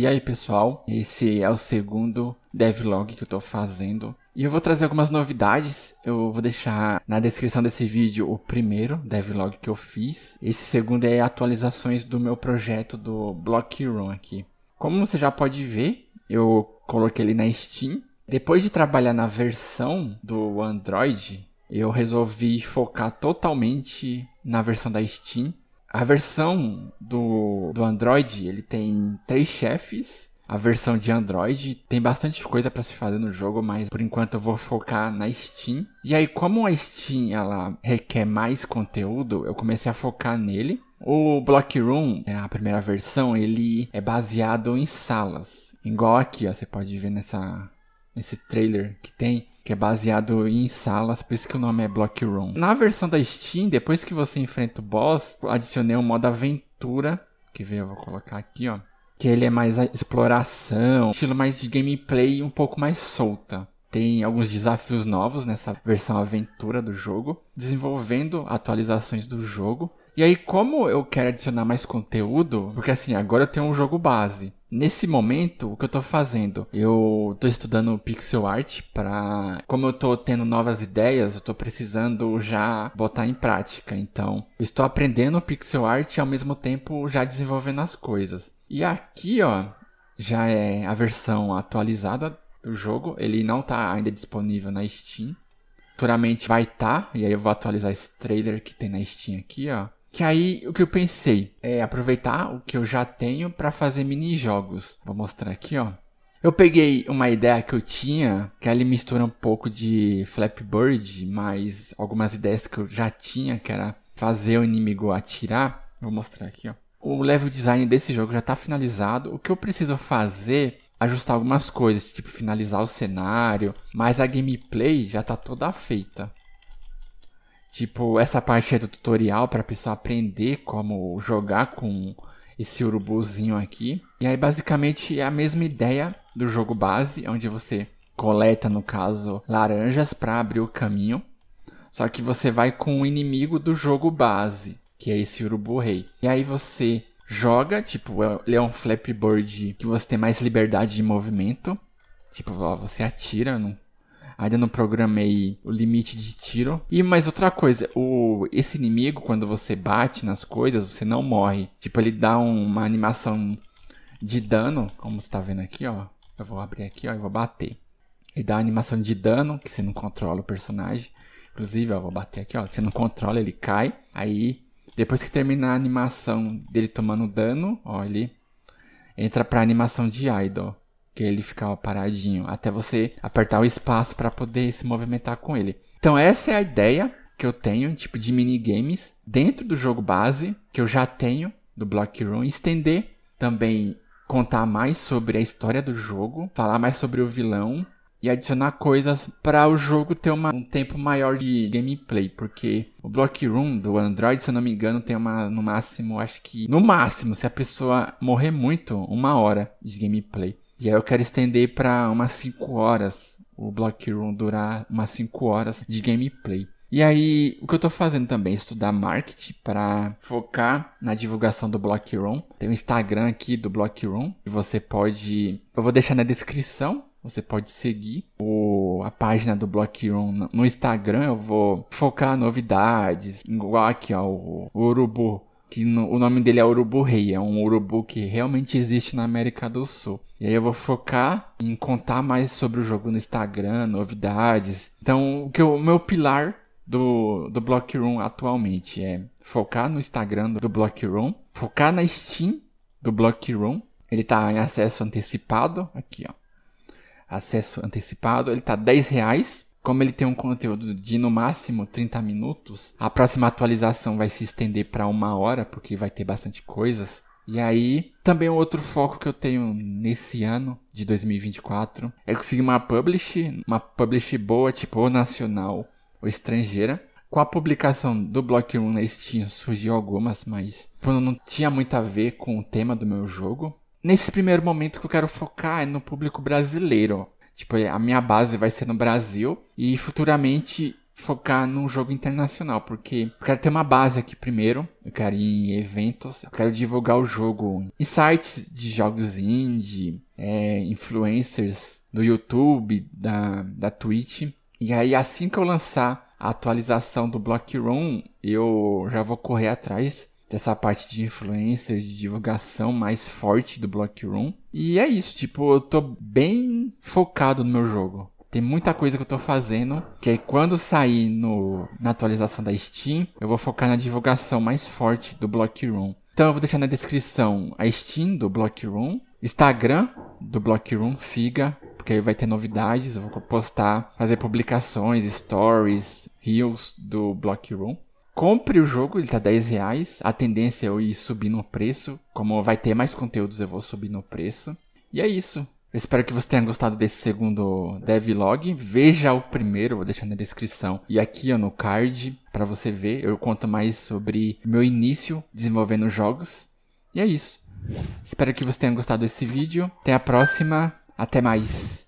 E aí, pessoal, esse é o segundo devlog que eu estou fazendo. E eu vou trazer algumas novidades. Eu vou deixar na descrição desse vídeo o primeiro devlog que eu fiz. Esse segundo é atualizações do meu projeto do Block Run aqui. Como você já pode ver, eu coloquei ele na Steam. Depois de trabalhar na versão do Android, eu resolvi focar totalmente na versão da Steam a versão do, do Android, ele tem três chefes. A versão de Android tem bastante coisa para se fazer no jogo, mas por enquanto eu vou focar na Steam. E aí, como a Steam ela requer mais conteúdo, eu comecei a focar nele. O Block Room, é a primeira versão, ele é baseado em salas. Igual aqui, ó, você pode ver nessa esse trailer que tem, que é baseado em salas, por isso que o nome é Block Room. Na versão da Steam, depois que você enfrenta o boss, adicionei um modo aventura, que veio, eu vou colocar aqui, ó, que ele é mais exploração, estilo mais de gameplay um pouco mais solta. Tem alguns desafios novos nessa versão aventura do jogo, desenvolvendo atualizações do jogo. E aí, como eu quero adicionar mais conteúdo, porque assim, agora eu tenho um jogo base. Nesse momento, o que eu estou fazendo? Eu estou estudando pixel art para, como eu estou tendo novas ideias, eu estou precisando já botar em prática. Então, estou aprendendo pixel art e ao mesmo tempo já desenvolvendo as coisas. E aqui, ó, já é a versão atualizada do jogo. Ele não está ainda disponível na Steam. Futuramente vai estar, tá, e aí eu vou atualizar esse trailer que tem na Steam aqui, ó. Que aí o que eu pensei é aproveitar o que eu já tenho para fazer mini jogos. Vou mostrar aqui, ó. Eu peguei uma ideia que eu tinha, que ali mistura um pouco de Flappy Bird, mas algumas ideias que eu já tinha, que era fazer o inimigo atirar. Vou mostrar aqui, ó. O level design desse jogo já está finalizado. O que eu preciso fazer ajustar algumas coisas, tipo finalizar o cenário, mas a gameplay já tá toda feita. Tipo, essa parte é do tutorial para a pessoa aprender como jogar com esse urubuzinho aqui. E aí basicamente é a mesma ideia do jogo base, onde você coleta, no caso, laranjas para abrir o caminho. Só que você vai com o inimigo do jogo base, que é esse urubu rei. E aí você joga, tipo, é, ele é um flap que você tem mais liberdade de movimento. Tipo, ó, você atira, não, ainda não programei o limite de tiro. E mais outra coisa, o esse inimigo quando você bate nas coisas, você não morre. Tipo, ele dá um, uma animação de dano, como você tá vendo aqui, ó. Eu vou abrir aqui, ó, e vou bater. Ele dá animação de dano, que você não controla o personagem. Inclusive, ó, vou bater aqui, ó, você não controla, ele cai. Aí depois que terminar a animação dele tomando dano, ó, ele entra pra animação de idle. Que ele ficava paradinho. Até você apertar o espaço para poder se movimentar com ele. Então essa é a ideia que eu tenho, tipo de minigames, dentro do jogo base, que eu já tenho do Block Room. Estender também contar mais sobre a história do jogo, falar mais sobre o vilão, e adicionar coisas para o jogo ter uma, um tempo maior de gameplay, porque o Block Room do Android, se eu não me engano, tem uma no máximo, acho que no máximo, se a pessoa morrer muito, uma hora de gameplay. E aí eu quero estender para umas 5 horas, o Block Room durar umas 5 horas de gameplay. E aí, o que eu tô fazendo também? Estudar marketing para focar na divulgação do Block Room. Tem o um Instagram aqui do Block Room, que você pode. Eu vou deixar na descrição você pode seguir o, a página do Block Room no Instagram. Eu vou focar novidades. Igual aqui, ó, o, o Urubu. Que no, o nome dele é Urubu Rei. É um urubu que realmente existe na América do Sul. E aí eu vou focar em contar mais sobre o jogo no Instagram, novidades. Então, o, que o meu pilar do, do Block Room atualmente é focar no Instagram do Block Room, focar na Steam do Block Room. Ele está em acesso antecipado, aqui ó acesso antecipado, ele tá 10 reais. Como ele tem um conteúdo de no máximo 30 minutos, a próxima atualização vai se estender para uma hora, porque vai ter bastante coisas. E aí, também outro foco que eu tenho nesse ano de 2024 é conseguir uma publish, uma publish boa, tipo ou nacional ou estrangeira. Com a publicação do Block Room na Steam surgiu algumas, mas não tinha muito a ver com o tema do meu jogo. Nesse primeiro momento que eu quero focar é no público brasileiro. Tipo, a minha base vai ser no Brasil e futuramente focar num jogo internacional, porque eu quero ter uma base aqui primeiro, eu quero ir em eventos, eu quero divulgar o jogo em sites de jogos indie, é, influencers do YouTube, da, da Twitch. E aí, assim que eu lançar a atualização do Block Room, eu já vou correr atrás dessa parte de influencer, de divulgação mais forte do Blockroom. E é isso, tipo, eu tô bem focado no meu jogo. Tem muita coisa que eu tô fazendo, que aí quando sair no, na atualização da Steam, eu vou focar na divulgação mais forte do Blockroom. Então eu vou deixar na descrição a Steam do Blockroom, Instagram do Blockroom, siga, porque aí vai ter novidades, eu vou postar, fazer publicações, stories, reels do Blockroom compre o jogo, ele tá 10 reais. A tendência é eu ir subir no preço. Como vai ter mais conteúdos, eu vou subir no preço. E é isso. Eu espero que você tenha gostado desse segundo devlog. Veja o primeiro, vou deixar na descrição e aqui ó, no card para você ver. Eu conto mais sobre meu início desenvolvendo jogos. E é isso. Espero que você tenha gostado desse vídeo. Até a próxima. Até mais.